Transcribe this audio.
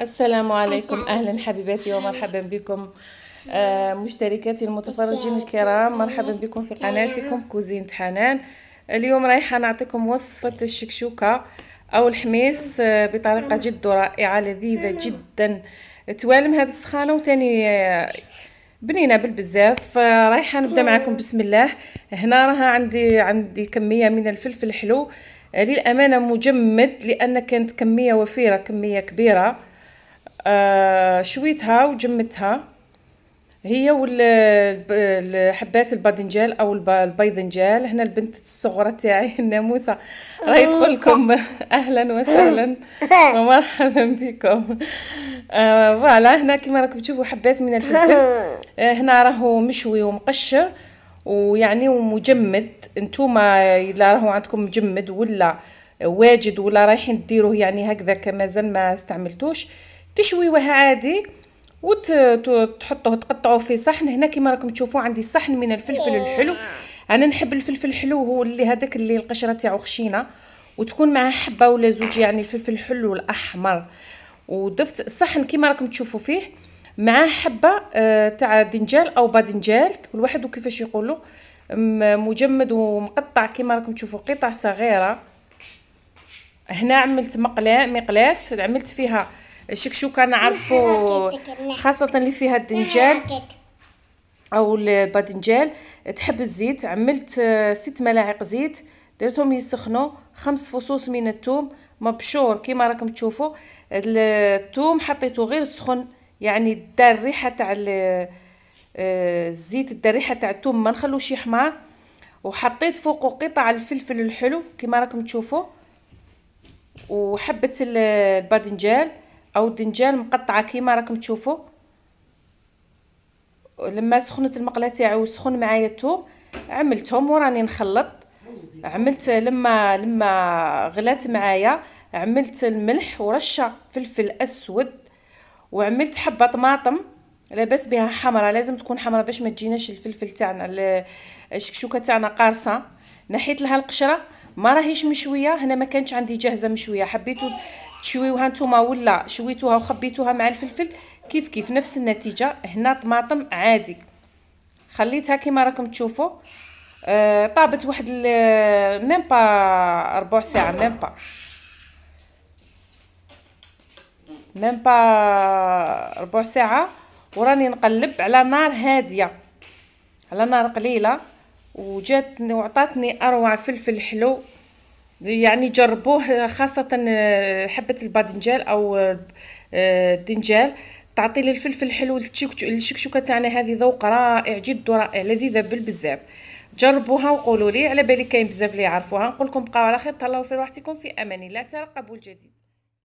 السلام عليكم اهلا حبيباتي ومرحبا بكم آه، مشتركاتي المتفرجين الكرام مرحبا بكم في قناتكم كوزينة حنان اليوم رايحه نعطيكم وصفه الشكشوكه او الحميس آه، بطريقه جد رائعه لذيذه جدا توالم هذه السخانه وتاني آه، بنينه بالبزاف رايحه نبدا معكم بسم الله هنا راها عندي عندي كميه من الفلفل الحلو للامانه مجمد لان كانت كميه وفيره كميه كبيره آه، شويتها وجمتها هي والحبات الباذنجان او البيضنجان هنا البنت الصغرى تاعي الناموسه راهي تقول لكم اهلا وسهلا ومرحبا بكم آه، فوالا آه هنا كما راكم تشوفوا حبات من الفلفل آه هنا راهو مشوي ومقشر ويعني ومجمد انتوما الا راهو عندكم مجمد ولا واجد ولا رايحين ديروه يعني هكذا كمازال ما استعملتوش تشويوه عادي وتحطوه تقطعوه في صحن هنا كما راكم تشوفوا عندي صحن من الفلفل الحلو انا نحب الفلفل الحلو هو اللي هذاك اللي القشره تاعو خشينه وتكون معاه حبه ولا زوج يعني الفلفل الحلو الاحمر وضفت صحن كما راكم تشوفوا فيه معاه حبه آه، تاع دنجال او بادنجال كل واحد وكيفاش يقولوا مجمد ومقطع كما راكم تشوفوا قطع صغيره هنا عملت مقلاة مقلاه عملت فيها الشكشوكة نعرفو خاصة اللي فيها الدنجال او البادنجال تحب الزيت عملت آه، ست ملاعق زيت درتهم يسخنوا خمس فصوص من الثوم مبشور كما راكم تشوفوا الثوم حطيته غير سخن يعني دار الريحه تاع آه، الزيت دار الريحه تاع الثوم ما نخلوش يحمر وحطيت فوقه قطع الفلفل الحلو كما راكم تشوفوا وحبه آه، الباذنجان او الدنجال مقطعه كيما راكم تشوفوا لما سخنت المقله تاعي وسخن معايا الثوم عملتهم وراني نخلط عملت لما لما غلات معايا عملت الملح ورشه فلفل اسود وعملت حبه طماطم لاباس بها حمراء لازم تكون حمراء باش ما تجيناش الفلفل تاعنا الشكشوكه تاعنا قارصه نحيت لها القشره ما راهيش مشويه هنا ما كانتش عندي جاهزه مشويه حبيت تشويوها نتوما ولا شويتوها وخبيتوها مع الفلفل كيف كيف نفس النتيجه هنا طماطم عادي خليتها كما راكم تشوفوا آه طابت واحد ميم با ربع ساعه ميم با ميم با ربع ساعه وراني نقلب على نار هاديه على نار قليله وجاتني وعطاتني اروع فلفل حلو يعني جربوه خاصة آه، حبة البادنجال أو الدنجال آه، آه، تعطي للفلفل الحلو الشكشوكة تاعنا هذه ذوق رائع جد رائع لذيذة بالبزاف جربوها وقولوا لي على بالي كاين بزاف اللي يعرفوها نقول لكم بقاو على خير تهلاو في روحتكم في امان الله ترقبوا الجديد